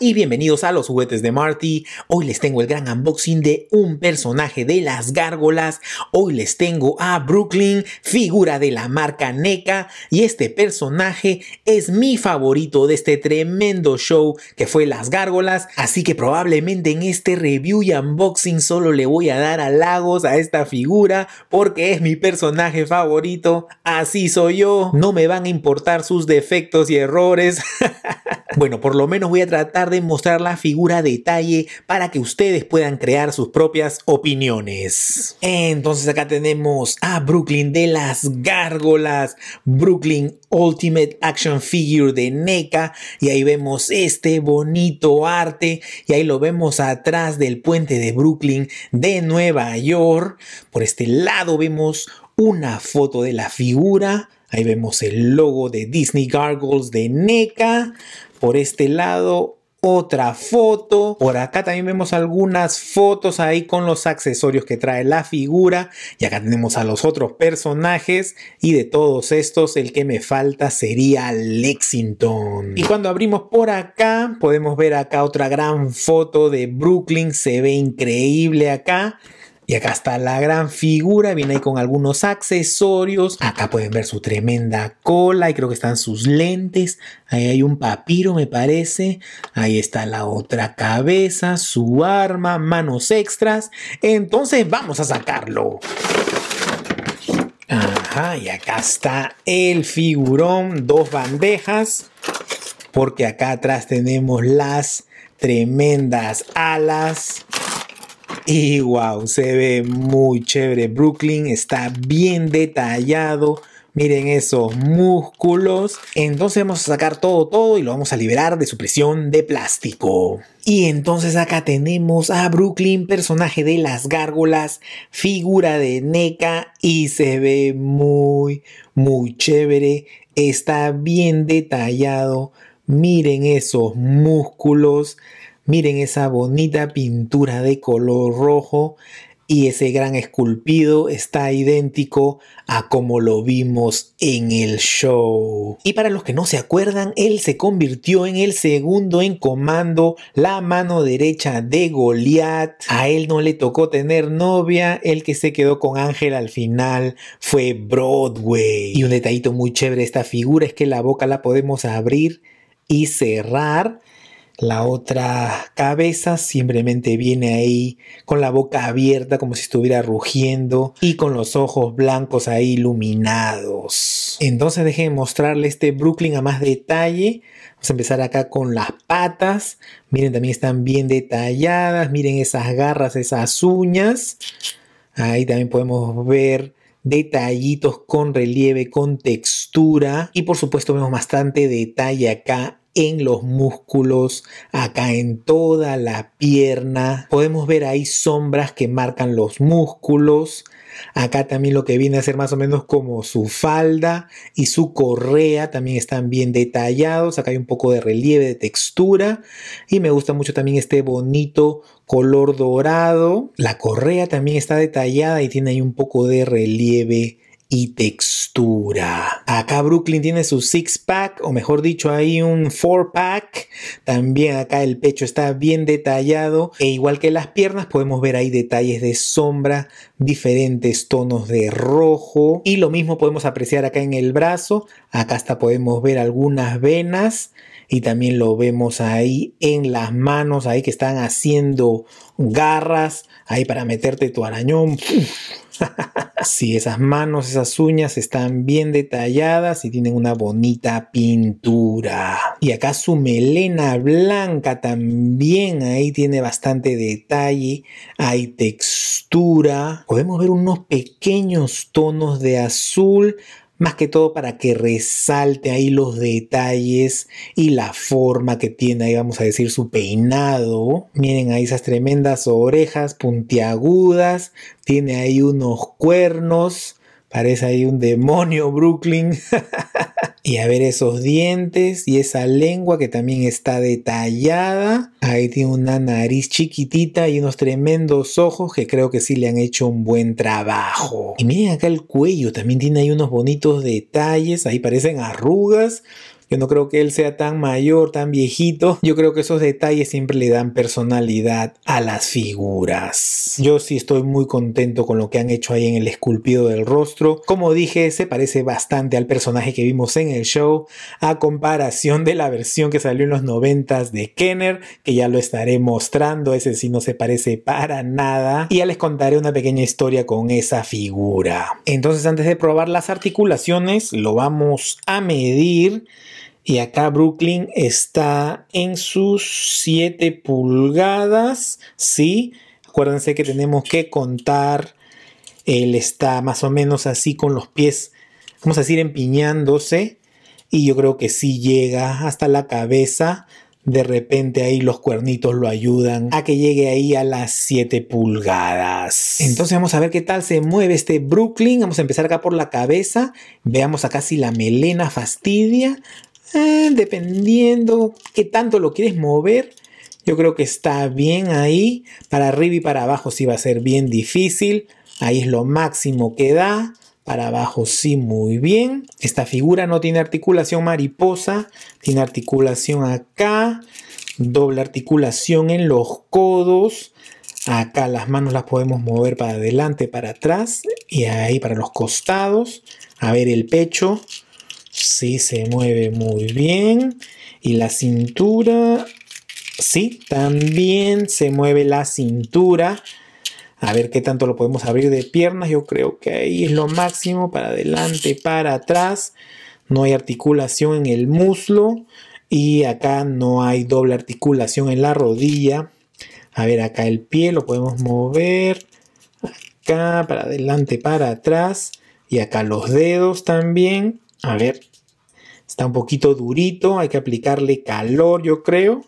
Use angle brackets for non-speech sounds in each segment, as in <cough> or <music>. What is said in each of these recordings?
y bienvenidos a los juguetes de Marty. Hoy les tengo el gran unboxing de un personaje de las gárgolas. Hoy les tengo a Brooklyn, figura de la marca NECA. Y este personaje es mi favorito de este tremendo show que fue las gárgolas. Así que probablemente en este review y unboxing solo le voy a dar halagos a esta figura porque es mi personaje favorito. Así soy yo. No me van a importar sus defectos y errores. <laughs> Bueno, por lo menos voy a tratar de mostrar la figura a detalle para que ustedes puedan crear sus propias opiniones. Entonces acá tenemos a Brooklyn de las gárgolas, Brooklyn Ultimate Action Figure de NECA y ahí vemos este bonito arte y ahí lo vemos atrás del puente de Brooklyn de Nueva York. Por este lado vemos una foto de la figura. Ahí vemos el logo de Disney Gargoyles de NECA. Por este lado, otra foto. Por acá también vemos algunas fotos ahí con los accesorios que trae la figura. Y acá tenemos a los otros personajes. Y de todos estos, el que me falta sería Lexington. Y cuando abrimos por acá, podemos ver acá otra gran foto de Brooklyn. Se ve increíble acá. Y acá está la gran figura, viene ahí con algunos accesorios. Acá pueden ver su tremenda cola y creo que están sus lentes. Ahí hay un papiro, me parece. Ahí está la otra cabeza, su arma, manos extras. Entonces vamos a sacarlo. Ajá, y acá está el figurón, dos bandejas. Porque acá atrás tenemos las tremendas alas y wow, se ve muy chévere. Brooklyn está bien detallado. Miren esos músculos. Entonces vamos a sacar todo, todo y lo vamos a liberar de su prisión de plástico. Y entonces acá tenemos a Brooklyn, personaje de las gárgolas, figura de NECA y se ve muy, muy chévere. Está bien detallado. Miren esos músculos. Miren esa bonita pintura de color rojo y ese gran esculpido está idéntico a como lo vimos en el show. Y para los que no se acuerdan, él se convirtió en el segundo en comando, la mano derecha de Goliat. A él no le tocó tener novia, el que se quedó con Ángel al final fue Broadway. Y un detallito muy chévere de esta figura es que la boca la podemos abrir y cerrar la otra cabeza simplemente viene ahí con la boca abierta como si estuviera rugiendo y con los ojos blancos ahí iluminados. Entonces dejen mostrarle este Brooklyn a más detalle. Vamos a empezar acá con las patas. Miren, también están bien detalladas. Miren esas garras, esas uñas. Ahí también podemos ver detallitos con relieve, con textura. Y por supuesto vemos bastante detalle acá en los músculos, acá en toda la pierna. Podemos ver ahí sombras que marcan los músculos. Acá también lo que viene a ser más o menos como su falda y su correa también están bien detallados. Acá hay un poco de relieve, de textura. Y me gusta mucho también este bonito color dorado. La correa también está detallada y tiene ahí un poco de relieve y textura. Acá Brooklyn tiene su six pack, o mejor dicho, hay un four pack. También acá el pecho está bien detallado, e igual que las piernas, podemos ver ahí detalles de sombra, diferentes tonos de rojo. Y lo mismo podemos apreciar acá en el brazo. Acá hasta podemos ver algunas venas y también lo vemos ahí en las manos, ahí que están haciendo garras, ahí para meterte tu arañón. <laughs> sí, esas manos, esas uñas están bien detalladas y tienen una bonita pintura. Y acá su melena blanca también ahí tiene bastante detalle, hay textura. Podemos ver unos pequeños tonos de azul más que todo para que resalte ahí los detalles y la forma que tiene ahí, vamos a decir, su peinado. Miren ahí esas tremendas orejas puntiagudas, tiene ahí unos cuernos, parece ahí un demonio Brooklyn. <laughs> Y a ver esos dientes y esa lengua que también está detallada. Ahí tiene una nariz chiquitita y unos tremendos ojos que creo que sí le han hecho un buen trabajo. Y miren acá el cuello, también tiene ahí unos bonitos detalles, ahí parecen arrugas yo no creo que él sea tan mayor, tan viejito. Yo creo que esos detalles siempre le dan personalidad a las figuras. Yo sí estoy muy contento con lo que han hecho ahí en el esculpido del rostro. Como dije, se parece bastante al personaje que vimos en el show a comparación de la versión que salió en los 90 de Kenner, que ya lo estaré mostrando. Ese sí no se parece para nada. Y ya les contaré una pequeña historia con esa figura. Entonces antes de probar las articulaciones, lo vamos a medir. Y acá Brooklyn está en sus 7 pulgadas, ¿sí? Acuérdense que tenemos que contar. Él está más o menos así con los pies, vamos a decir, empiñándose. Y yo creo que sí llega hasta la cabeza. De repente ahí los cuernitos lo ayudan a que llegue ahí a las 7 pulgadas. Entonces vamos a ver qué tal se mueve este Brooklyn. Vamos a empezar acá por la cabeza. Veamos acá si la melena fastidia. Eh, dependiendo qué tanto lo quieres mover, yo creo que está bien ahí. Para arriba y para abajo sí va a ser bien difícil. Ahí es lo máximo que da. Para abajo sí muy bien. Esta figura no tiene articulación mariposa. Tiene articulación acá. Doble articulación en los codos. Acá las manos las podemos mover para adelante, para atrás. Y ahí para los costados. A ver el pecho. Sí, se mueve muy bien. Y la cintura. Sí, también se mueve la cintura. A ver qué tanto lo podemos abrir de piernas. Yo creo que ahí es lo máximo. Para adelante, para atrás. No hay articulación en el muslo. Y acá no hay doble articulación en la rodilla. A ver, acá el pie lo podemos mover. Acá, para adelante, para atrás. Y acá los dedos también. A ver, está un poquito durito, hay que aplicarle calor yo creo.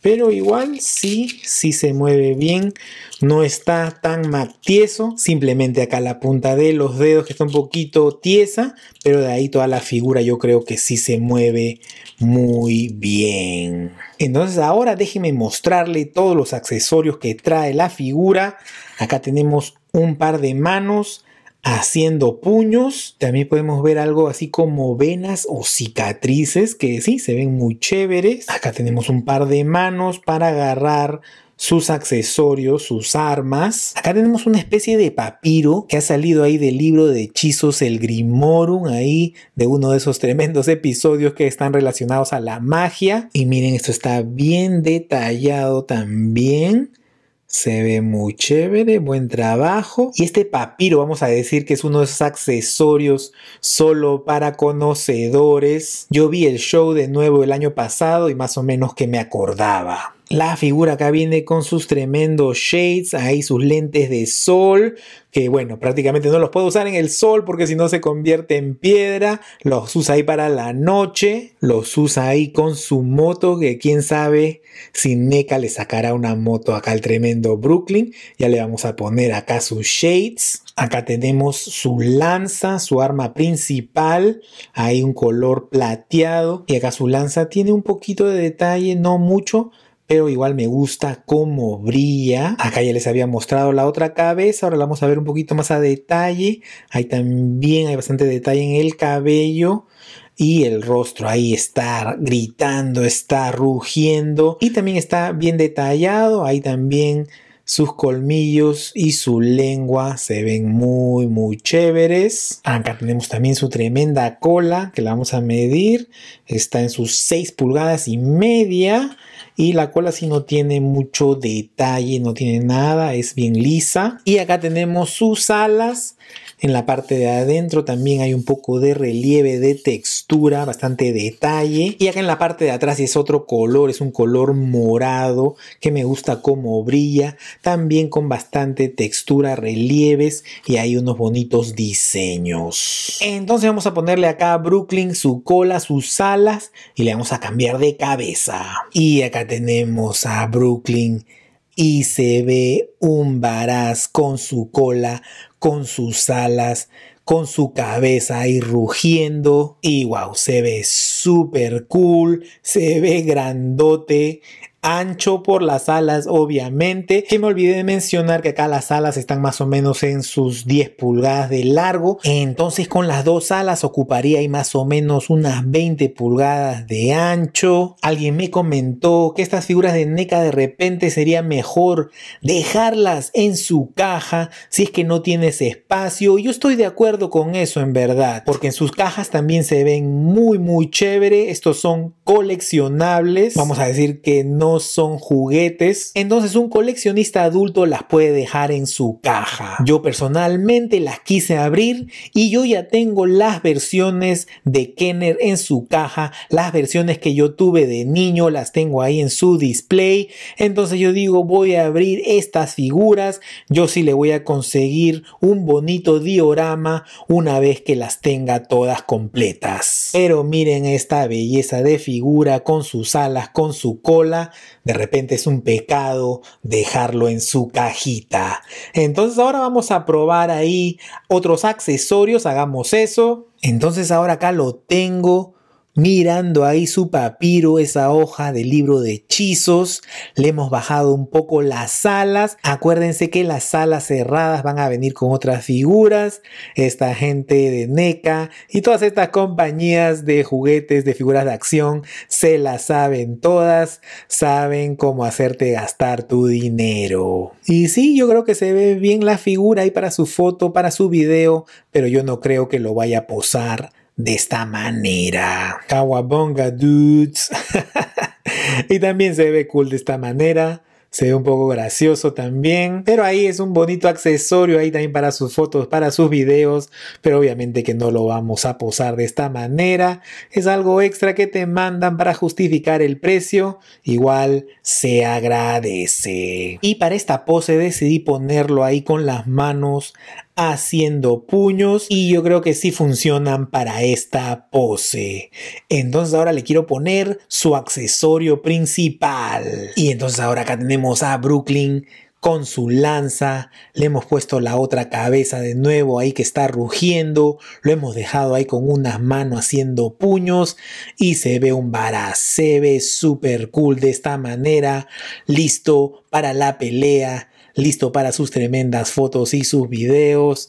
Pero igual sí, sí se mueve bien, no está tan matieso, simplemente acá la punta de los dedos que está un poquito tiesa, pero de ahí toda la figura yo creo que sí se mueve muy bien. Entonces ahora déjeme mostrarle todos los accesorios que trae la figura. Acá tenemos un par de manos, haciendo puños. También podemos ver algo así como venas o cicatrices que sí se ven muy chéveres. Acá tenemos un par de manos para agarrar sus accesorios, sus armas. Acá tenemos una especie de papiro que ha salido ahí del libro de hechizos El Grimorum, ahí de uno de esos tremendos episodios que están relacionados a la magia. Y miren, esto está bien detallado también. Se ve muy chévere, buen trabajo. Y este papiro, vamos a decir que es uno de esos accesorios solo para conocedores. Yo vi el show de nuevo el año pasado y más o menos que me acordaba. La figura acá viene con sus tremendos shades, ahí sus lentes de sol, que bueno, prácticamente no los puedo usar en el sol porque si no se convierte en piedra, los usa ahí para la noche, los usa ahí con su moto, que quién sabe si NECA le sacará una moto acá al tremendo Brooklyn, ya le vamos a poner acá sus shades, acá tenemos su lanza, su arma principal, hay un color plateado y acá su lanza tiene un poquito de detalle, no mucho, pero igual me gusta cómo brilla. Acá ya les había mostrado la otra cabeza, ahora la vamos a ver un poquito más a detalle. Ahí también hay bastante detalle en el cabello y el rostro ahí está gritando, está rugiendo y también está bien detallado. Ahí también sus colmillos y su lengua se ven muy, muy chéveres. Acá tenemos también su tremenda cola que la vamos a medir. Está en sus 6 pulgadas y media. Y la cola si no tiene mucho detalle, no tiene nada, es bien lisa. Y acá tenemos sus alas en la parte de adentro también hay un poco de relieve, de textura, bastante detalle. Y acá en la parte de atrás es otro color, es un color morado que me gusta como brilla. También con bastante textura, relieves y hay unos bonitos diseños. Entonces vamos a ponerle acá a Brooklyn su cola, sus alas y le vamos a cambiar de cabeza. Y acá tenemos a Brooklyn y se ve un varaz con su cola, con sus alas, con su cabeza ahí rugiendo y wow, se ve súper cool, se ve grandote, ancho por las alas, obviamente. Que me olvidé de mencionar que acá las alas están más o menos en sus 10 pulgadas de largo. Entonces con las dos alas ocuparía ahí más o menos unas 20 pulgadas de ancho. Alguien me comentó que estas figuras de NECA de repente sería mejor dejarlas en su caja si es que no tienes espacio. Yo estoy de acuerdo con eso en verdad, porque en sus cajas también se ven muy muy chévere. Estos son coleccionables. Vamos a decir que no son juguetes, entonces un coleccionista adulto las puede dejar en su caja. Yo personalmente las quise abrir y yo ya tengo las versiones de Kenner en su caja, las versiones que yo tuve de niño las tengo ahí en su display, entonces yo digo voy a abrir estas figuras, yo sí le voy a conseguir un bonito diorama una vez que las tenga todas completas. Pero miren esta belleza de figura con sus alas, con su cola de repente es un pecado dejarlo en su cajita. Entonces ahora vamos a probar ahí otros accesorios, hagamos eso. Entonces ahora acá lo tengo mirando ahí su papiro, esa hoja del libro de hechizos. Le hemos bajado un poco las alas. Acuérdense que las alas cerradas van a venir con otras figuras. Esta gente de NECA y todas estas compañías de juguetes, de figuras de acción, se las saben todas. Saben cómo hacerte gastar tu dinero. Y sí, yo creo que se ve bien la figura ahí para su foto, para su video, pero yo no creo que lo vaya a posar de esta manera. Kawabonga dudes. <laughs> y también se ve cool de esta manera. Se ve un poco gracioso también. Pero ahí es un bonito accesorio ahí también para sus fotos, para sus videos. Pero obviamente que no lo vamos a posar de esta manera. Es algo extra que te mandan para justificar el precio. Igual se agradece. Y para esta pose decidí ponerlo ahí con las manos haciendo puños y yo creo que sí funcionan para esta pose. Entonces ahora le quiero poner su accesorio principal. Y entonces ahora acá tenemos a Brooklyn con su lanza, le hemos puesto la otra cabeza de nuevo ahí que está rugiendo, lo hemos dejado ahí con unas manos haciendo puños y se ve un vara, super cool de esta manera, listo para la pelea listo para sus tremendas fotos y sus videos.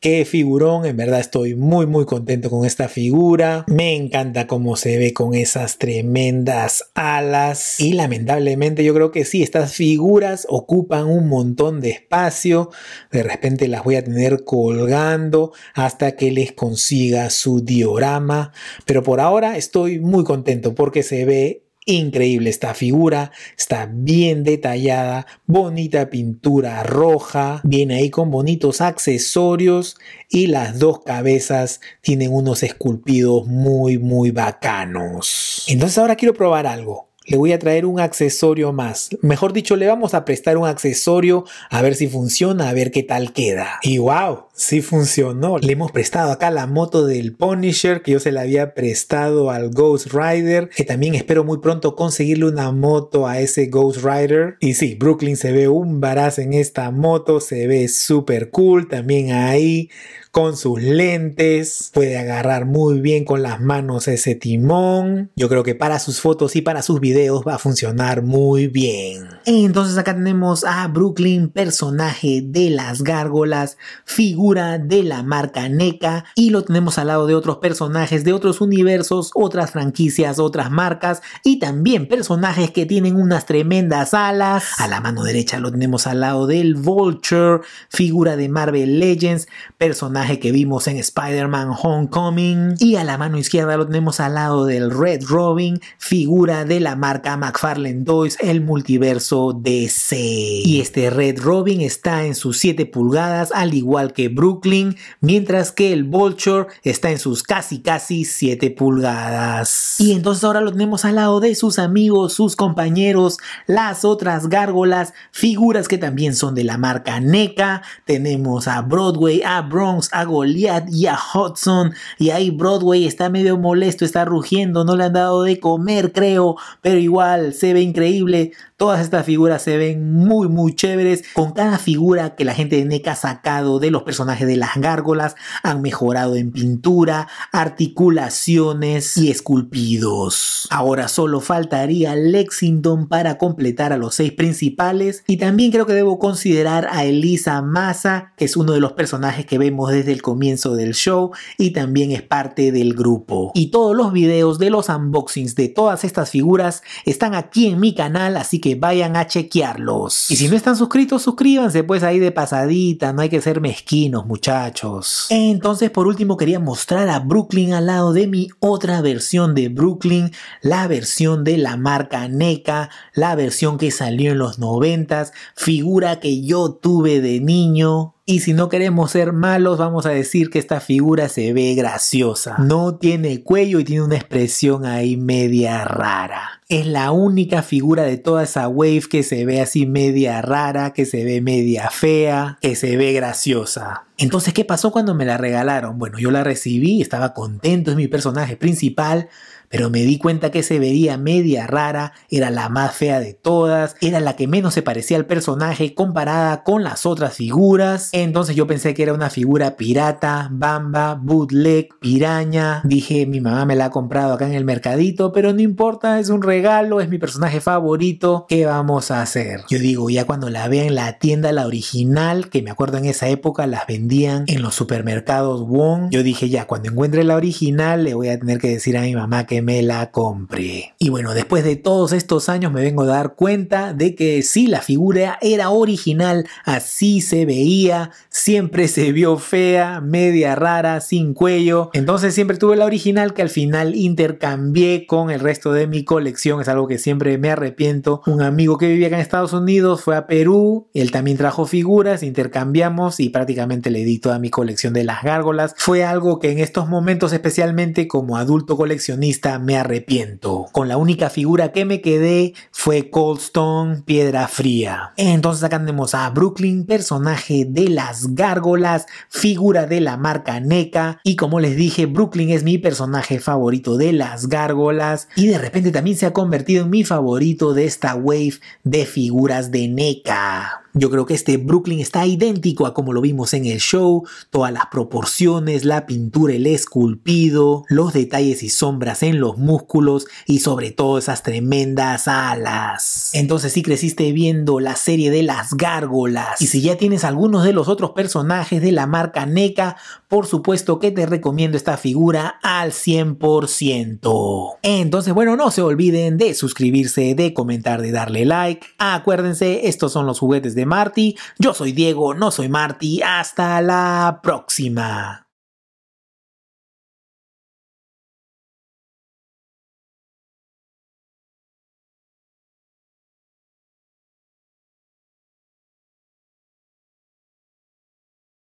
Qué figurón, en verdad estoy muy muy contento con esta figura. Me encanta cómo se ve con esas tremendas alas. Y lamentablemente yo creo que sí, estas figuras ocupan un montón de espacio. De repente las voy a tener colgando hasta que les consiga su diorama. Pero por ahora estoy muy contento porque se ve increíble esta figura, está bien detallada, bonita pintura roja, viene ahí con bonitos accesorios y las dos cabezas tienen unos esculpidos muy muy bacanos. Entonces ahora quiero probar algo le voy a traer un accesorio más. Mejor dicho, le vamos a prestar un accesorio a ver si funciona, a ver qué tal queda. Y wow, sí funcionó. Le hemos prestado acá la moto del Punisher que yo se la había prestado al Ghost Rider, que también espero muy pronto conseguirle una moto a ese Ghost Rider. Y sí, Brooklyn se ve un baraz en esta moto, se ve súper cool también ahí con sus lentes, puede agarrar muy bien con las manos ese timón. Yo creo que para sus fotos y para sus videos va a funcionar muy bien. Entonces acá tenemos a Brooklyn, personaje de las gárgolas, figura de la marca NECA y lo tenemos al lado de otros personajes de otros universos, otras franquicias, otras marcas y también personajes que tienen unas tremendas alas. A la mano derecha lo tenemos al lado del Vulture, figura de Marvel Legends, personaje que vimos en Spider-Man Homecoming. Y a la mano izquierda lo tenemos al lado del Red Robin, figura de la marca McFarlane Toys, el multiverso DC. Y este Red Robin está en sus 7 pulgadas, al igual que Brooklyn, mientras que el Vulture está en sus casi casi 7 pulgadas. Y entonces ahora lo tenemos al lado de sus amigos, sus compañeros, las otras gárgolas, figuras que también son de la marca NECA. Tenemos a Broadway, a Bronx, a Goliath y a Hudson. Y ahí Broadway está medio molesto, está rugiendo, no le han dado de comer, creo. Pero igual se ve increíble. Todas estas figuras se ven muy, muy chéveres. Con cada figura que la gente de NECA ha sacado de los personajes de las gárgolas, han mejorado en pintura, articulaciones y esculpidos. Ahora solo faltaría Lexington para completar a los seis principales. Y también creo que debo considerar a Elisa Massa, que es uno de los personajes que vemos de del comienzo del show y también es parte del grupo. Y todos los videos de los unboxings de todas estas figuras están aquí en mi canal, así que vayan a chequearlos. Y si no están suscritos, suscríbanse pues ahí de pasadita, no hay que ser mezquinos muchachos. Entonces por último quería mostrar a Brooklyn al lado de mi otra versión de Brooklyn, la versión de la marca NECA, la versión que salió en los 90, figura que yo tuve de niño, y si no queremos ser malos, vamos a decir que esta figura se ve graciosa. No tiene cuello y tiene una expresión ahí media rara es la única figura de toda esa wave que se ve así media rara, que se ve media fea, que se ve graciosa. Entonces, ¿qué pasó cuando me la regalaron? Bueno, yo la recibí, estaba contento, es mi personaje principal, pero me di cuenta que se veía media rara, era la más fea de todas, era la que menos se parecía al personaje comparada con las otras figuras. Entonces yo pensé que era una figura pirata, bamba, bootleg, piraña. Dije, mi mamá me la ha comprado acá en el mercadito, pero no importa, es un regalo regalo, es mi personaje favorito, ¿qué vamos a hacer? Yo digo, ya cuando la vea en la tienda, la original, que me acuerdo en esa época las vendían en los supermercados Wong, yo dije, ya cuando encuentre la original, le voy a tener que decir a mi mamá que me la compre. Y bueno, después de todos estos años me vengo a dar cuenta de que si la figura era original, así se veía, siempre se vio fea, media rara, sin cuello. Entonces siempre tuve la original que al final intercambié con el resto de mi colección es algo que siempre me arrepiento. Un amigo que vivía acá en Estados Unidos fue a Perú, él también trajo figuras, intercambiamos y prácticamente le di toda mi colección de las gárgolas. Fue algo que en estos momentos, especialmente como adulto coleccionista, me arrepiento. Con la única figura que me quedé fue Cold Stone, Piedra Fría. Entonces acá tenemos a Brooklyn, personaje de las gárgolas, figura de la marca NECA. Y como les dije, Brooklyn es mi personaje favorito de las gárgolas. Y de repente también se ha convertido en mi favorito de esta wave de figuras de NECA. Yo creo que este Brooklyn está idéntico a como lo vimos en el show, todas las proporciones, la pintura, el esculpido, los detalles y sombras en los músculos y sobre todo esas tremendas alas. Entonces si creciste viendo la serie de las gárgolas y si ya tienes algunos de los otros personajes de la marca NECA, por supuesto que te recomiendo esta figura al 100%. Entonces bueno, no se olviden de suscribirse, de comentar, de darle like. Acuérdense, estos son los juguetes de Marty. Yo soy Diego, no soy Marty. Hasta la próxima.